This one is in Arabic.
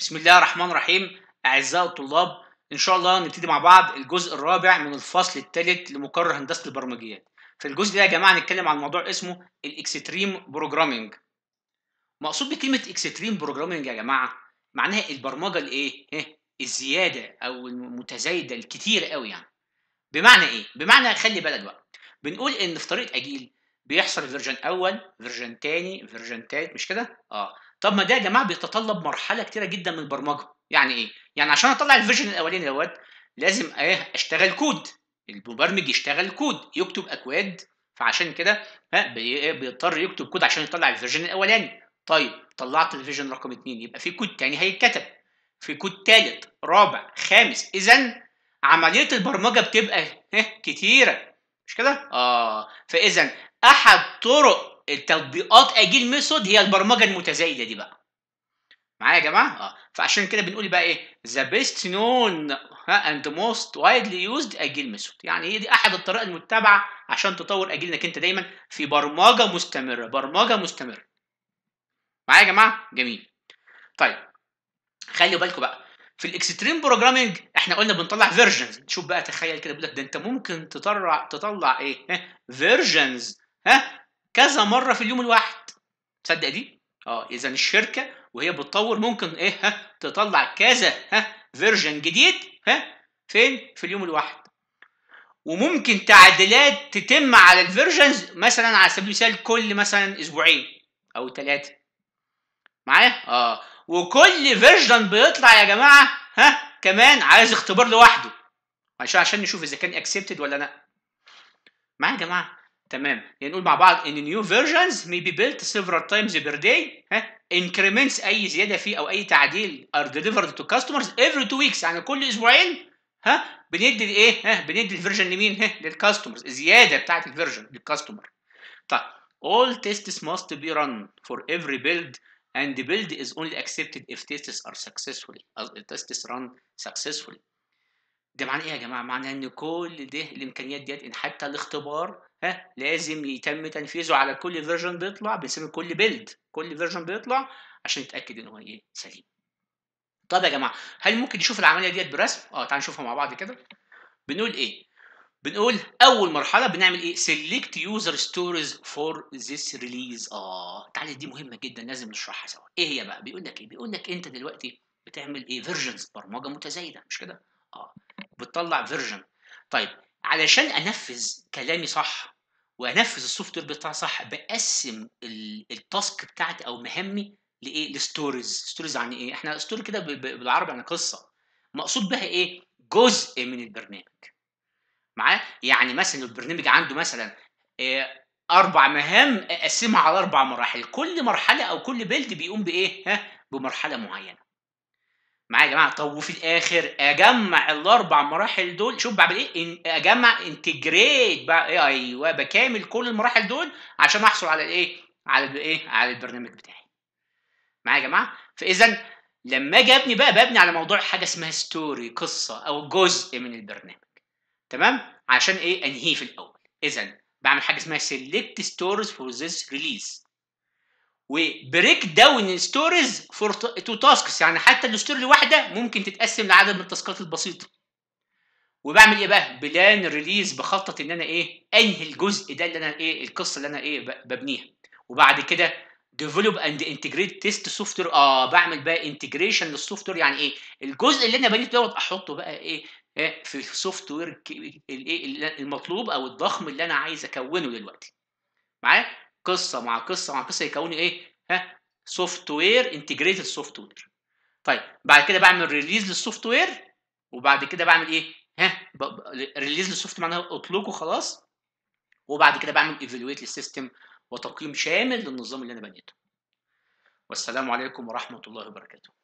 بسم الله الرحمن الرحيم أعزائي الطلاب إن شاء الله نبتدي مع بعض الجزء الرابع من الفصل الثالث لمقرر هندسة البرمجيات في الجزء ده يا جماعة هنتكلم عن موضوع اسمه الإكستريم بروجرامينج مقصود بكلمة إكستريم بروجرامينج يا جماعة معناها البرمجة الإيه؟ إيه؟ الزيادة أو المتزايدة الكتير قوي يعني بمعنى إيه؟ بمعنى خلي بالك بقى بنقول إن في طريقة أجيل بيحصل فيرجن أول فيرجن ثاني فيرجن ثالث مش كده؟ آه طب ما ده يا جماعه بيتطلب مرحله كتيره جدا من البرمجه يعني ايه يعني عشان اطلع الفيجن الاولاني دوت لازم ايه اشتغل كود المبرمج يشتغل كود يكتب اكواد فعشان كده ها إيه؟ بيضطر يكتب كود عشان يطلع الفيجن الاولاني طيب طلعت الفيجن رقم 2 يبقى في كود تاني هيتكتب في كود تالت رابع خامس اذا عمليه البرمجه بتبقى إيه؟ كتيره مش كده اه فاذا احد طرق التطبيقات اجيل ميثود هي البرمجه المتزايده دي بقى معايا يا جماعه اه فعشان كده بنقول بقى ايه ذا بيست نون اند موست وايدلي يوزد اجيل ميثود يعني هي دي احد الطرق المتبعه عشان تطور اجيلك انت دايما في برمجه مستمره برمجه مستمره معايا يا جماعه جميل طيب خلوا بالكم بقى في الاكستريم بروجرامنج احنا قلنا بنطلع فيرجنز شوف بقى تخيل كده بيقول لك ده انت ممكن تطلع تطلع ايه فيرجنز ها كذا مره في اليوم الواحد تصدق دي اه اذا الشركه وهي بتطور ممكن ايه ها تطلع كذا ها فيرجن جديد ها فين في اليوم الواحد وممكن تعديلات تتم على الفيرجنز مثلا على سبيل المثال كل مثلا اسبوعين او ثلاثه معايا اه وكل فيرجن بيطلع يا جماعه ها كمان عايز اختبار لوحده عشان عشان نشوف اذا كان اكسبتد ولا لا معايا يا جماعه تمام يعني نقول مع بعض ان new versions may be built several times per day ها increments اي زياده فيه او اي تعديل are delivered to customers every two weeks يعني كل اسبوعين ها بندي الايه ها بندي الفيرجن لمين ها للكاستمرز الزياده بتاعه الفيرجن للكاستمر طيب all tests must be run for every build and the build is only accepted if tests are successfully tests run successfully ده معناه ايه يا جماعه معناه ان كل ده الامكانيات ديت ان حتى الاختبار ها لازم يتم تنفيذه على كل فيرجن بيطلع باسم كل بيلد كل فيرجن بيطلع عشان نتاكد ان هو ايه سليم طب يا جماعه هل ممكن نشوف العمليه ديت برسم اه تعال نشوفها مع بعض كده بنقول ايه بنقول اول مرحله بنعمل ايه سيلكت يوزر ستوريز فور ذيس ريليز اه تعالى دي مهمه جدا لازم نشرحها سوا ايه هي بقى بيقول لك ايه بيقول لك انت دلوقتي بتعمل ايه فيرجنز برمجه متزايده مش كده اه بتطلع فيرجن طيب علشان انفذ كلامي صح وانفذ السوفت وير بتاعي صح بقسم التاسك بتاعتي او مهامي لايه لستوريز ستوريز عن يعني ايه احنا ستوري كده بالعربي يعني قصه مقصود بها ايه جزء من البرنامج معاه يعني مثلا البرنامج عنده مثلا إيه اربع مهام اقسمها على اربع مراحل كل مرحله او كل بيلد بيقوم بايه ها بمرحله معينه معايا يا جماعه طب وفي الاخر اجمع الاربع مراحل دول شوف بعمل ايه اجمع انتجريت بقى ايه ايوه بكامل كل المراحل دول عشان احصل على الايه على الايه على البرنامج بتاعي معايا يا جماعه فاذا لما اجي ابني بقى ببني على موضوع حاجه اسمها ستوري قصه او جزء من البرنامج تمام عشان ايه انهيه في الاول اذا بعمل حاجه اسمها سيلكت ستوريز فور ذس ريليز وبريك داون ستوريز فور تو تاسكس يعني حتى الستوري الواحده ممكن تتقسم لعدد من التاسكات البسيطه وبعمل ايه بقى بلان ريليز بخطط ان انا ايه انهي الجزء ده اللي انا ايه القصه اللي انا ايه ببنيها وبعد كده ديفلوب اند انتجريت تيست سوفت وير اه بعمل بقى انتجريشن للسوفت وير يعني ايه الجزء اللي انا بنيته دوت احطه بقى ايه آه، في السوفت وير الايه المطلوب او الضخم اللي انا عايز اكونه دلوقتي معايا قصه مع قصه مع قصه يكون ايه ها سوفت وير انتجريتد سوفت وير طيب بعد كده بعمل ريليز للسوفت وير وبعد كده بعمل ايه ها ريليز للسوفت معناها اطلقه خلاص وبعد كده بعمل ايفالويت للسيستم وتقييم شامل للنظام اللي انا بنيته والسلام عليكم ورحمه الله وبركاته